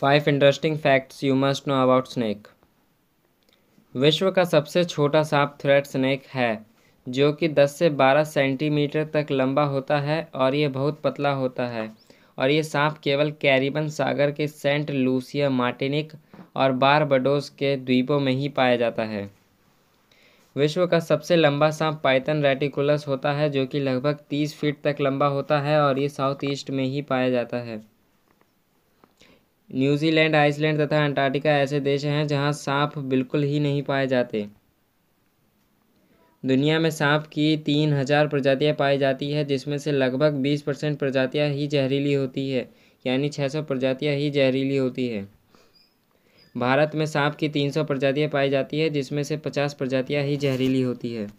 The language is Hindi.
five interesting facts you must know about snake विश्व का सबसे छोटा सांप थ्रेड स्नैक है जो कि 10 से 12 सेंटीमीटर तक लंबा होता है और ये बहुत पतला होता है और ये सांप केवल कैरिबन सागर के सेंट लूसिया मार्टिनिक और बडोस के द्वीपों में ही पाया जाता है विश्व का सबसे लंबा सांप पाइथन रेटिकुलस होता है जो कि लगभग 30 फीट तक लंबा होता है और ये साउथ ईस्ट में ही पाया जाता है न्यूजीलैंड आइसलैंड तथा अंटार्कटिका ऐसे देश हैं जहां सांप बिल्कुल ही नहीं पाए जाते दुनिया में सांप की तीन हजार प्रजातियाँ पाई जाती है जिसमें से लगभग बीस परसेंट प्रजातियाँ ही जहरीली होती है यानी छः सौ प्रजातियाँ ही जहरीली होती है भारत में सांप की तीन सौ प्रजातियाँ पाई जाती है जिसमें से पचास प्रजातियाँ ही जहरीली होती है